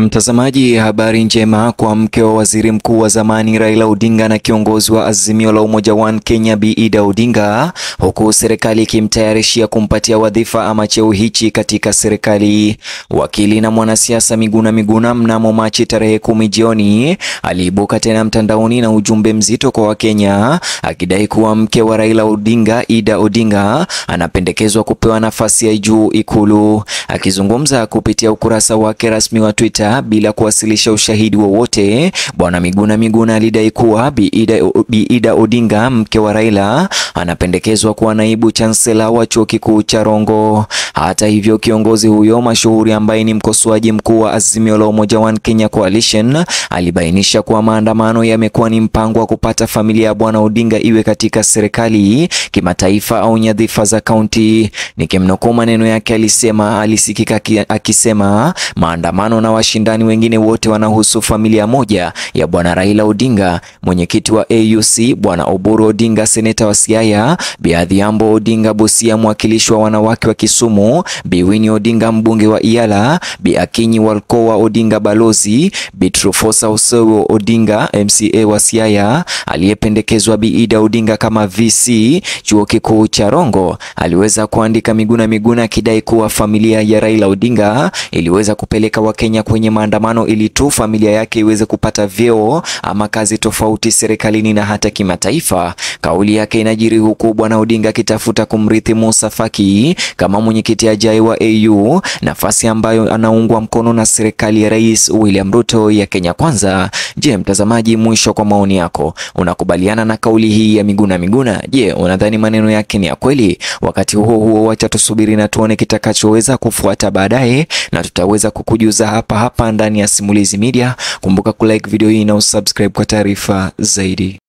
Mtazamaji, habari njema kwa mke wa waziri mkuu wa zamani Raila Odinga na kiongozi wa Azimio la Umoja One Kenya Bi Ida Odinga, huku serikali ikimtayarishia kumpatia wadhifa ama cheo hichi katika serikali. Wakili na mwanasiasa Miguna Miguna mnamo Machi tarehe kumi jioni aliibuka tena mtandaoni na ujumbe mzito kwa Wakenya akidai kuwa mke wa Raila Odinga Ida Odinga anapendekezwa kupewa nafasi ya juu Ikulu. Akizungumza kupitia ukurasa wake rasmi wa Twitter sita bila kuwasilisha ushahidi wowote. Bwana Miguna Miguna alidai kuwa biida Biida Odinga, mke wa Raila, anapendekezwa kuwa naibu chansela wa chuo kikuu cha Rongo. Hata hivyo, kiongozi huyo mashuhuri ambaye ni mkosoaji mkuu wa Azimio la Umoja One Kenya Coalition alibainisha kuwa maandamano yamekuwa ni mpango wa kupata familia ya Bwana Odinga iwe katika serikali, kimataifa au nyadhifa za kaunti. Nikimnukuu maneno yake, alisema alisikika akisema maandamano na washi washindani wengine wote wanahusu familia moja ya Bwana Raila Odinga, mwenyekiti wa AUC Bwana Oburu Odinga, seneta wa Siaya, Bi Adhiambo Odinga Busia, mwakilishi wa wanawake wa Kisumu, Bi Winnie Odinga, mbunge wa Iala, Bi Akinyi Walkowa Odinga, balozi, Bi Trufosa Osewo Odinga, MCA wa Siaya, aliyependekezwa Bi Ida Odinga kama VC chuo kikuu cha Rongo, aliweza kuandika Miguna Miguna akidai kuwa familia ya Raila Odinga iliweza kupeleka Wakenya kwa kwenye maandamano ili tu familia yake iweze kupata vyeo ama kazi tofauti serikalini na hata kimataifa. Kauli yake inajiri huku Bwana Odinga akitafuta kumrithi Musa Faki kama mwenyekiti ajaye wa AU, nafasi ambayo anaungwa mkono na serikali ya Rais William Ruto ya Kenya Kwanza. Je, mtazamaji, mwisho kwa maoni yako, unakubaliana na kauli hii ya Miguna Miguna? Je, unadhani maneno yake ni ya kweli? Wakati huo huo, wacha tusubiri na tuone kitakachoweza kufuata baadaye, na tutaweza kukujuza hapa hapa ndani ya Simulizi Media. Kumbuka kulike video hii na usubscribe kwa taarifa zaidi.